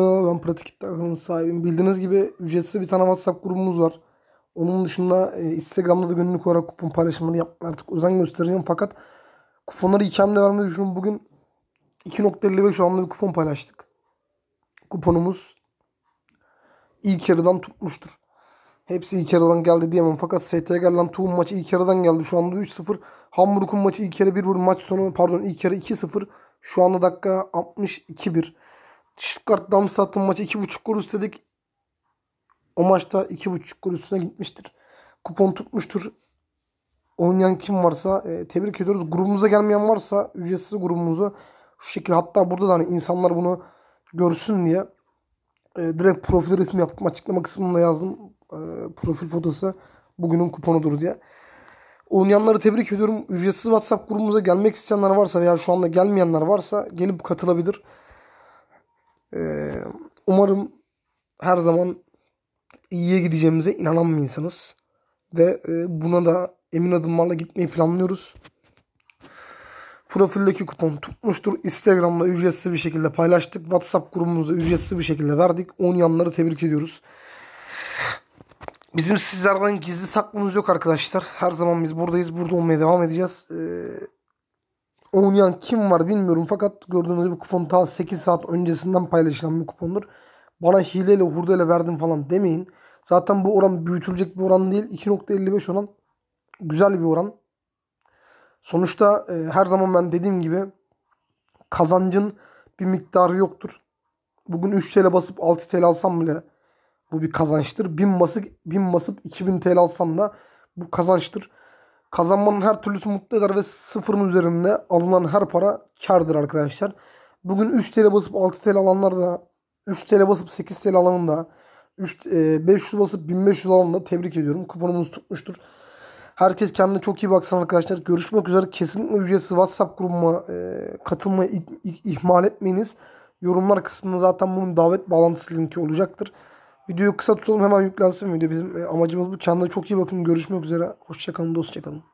Merhaba ben Pratik İddia sahibim. Bildiğiniz gibi ücretsiz bir tane WhatsApp grubumuz var. Onun dışında e, Instagram'da da günlük olarak kupon paylaşımını yap artık özen göstereceğim. Fakat kuponları ikemle vermeyi düşünüyorum. Bugün 2.55 anda bir kupon paylaştık. Kuponumuz ilk yarıdan tutmuştur. Hepsi ilk yarıdan geldi diyemem. Fakat STG'den Tuğum maçı ilk yarıdan geldi. Şu anda 3-0. Hamburg'un maçı ilk yarı 1-1 maç sonu pardon ilk yarı 2-0. Şu anda dakika 62-1. Stuttgart Darmstadt maçı 2.5 gol üstledik. O maçta 2.5 gol üstüne gitmiştir. Kupon tutmuştur. Oynayan kim varsa e, tebrik ediyoruz. Grubumuza gelmeyen varsa ücretsiz grubumuzu şu şekilde hatta burada da hani insanlar bunu görsün diye e, direkt profil resmi yaptım. Açıklama kısmında yazdım. E, profil fotosu bugünün kuponudur diye. Oynayanları tebrik ediyorum. Ücretsiz WhatsApp grubumuza gelmek isteyenler varsa veya şu anda gelmeyenler varsa gelip katılabilir. Ee, umarım her zaman iyiye gideceğimize inanan bir insanız. Ve e, buna da emin adımlarla gitmeyi planlıyoruz. Profildeki kupon tutmuştur. Instagram'da ücretsiz bir şekilde paylaştık. WhatsApp grubumuzda ücretsiz bir şekilde verdik. yanları tebrik ediyoruz. Bizim sizlerden gizli saklımız yok arkadaşlar. Her zaman biz buradayız. Burada olmaya devam edeceğiz. Ee, oynayan kim var bilmiyorum fakat gördüğünüz gibi kupon ta 8 saat öncesinden paylaşılan bir kupondur. Bana hileyle hurdayla verdim falan demeyin. Zaten bu oran büyütülecek bir oran değil. 2.55 olan güzel bir oran. Sonuçta e, her zaman ben dediğim gibi kazancın bir miktarı yoktur. Bugün 3 TL basıp 6 TL alsam bile bu bir kazançtır. 1000 basıp, 1000 basıp 2000 TL alsam da bu kazançtır. Kazanmanın her türlüsü mutlu eder ve sıfırın üzerinde alınan her para kardır arkadaşlar. Bugün 3 TL basıp 6 TL alanlar da 3 TL basıp 8 TL alanın da 3, e, 500 basıp 1500 alanı da tebrik ediyorum. Kuponumuz tutmuştur. Herkes kendine çok iyi baksın arkadaşlar. Görüşmek üzere. Kesinlikle ücretsiz WhatsApp grubuma e, katılmayı ihmal etmeyiniz. Yorumlar kısmında zaten bunun davet bağlantısı linki olacaktır. Videoyu kısa tutalım hemen yüklensin video. Bizim e, amacımız bu. Kendinize çok iyi bakın. Görüşmek üzere. Hoşçakalın dostçakalın.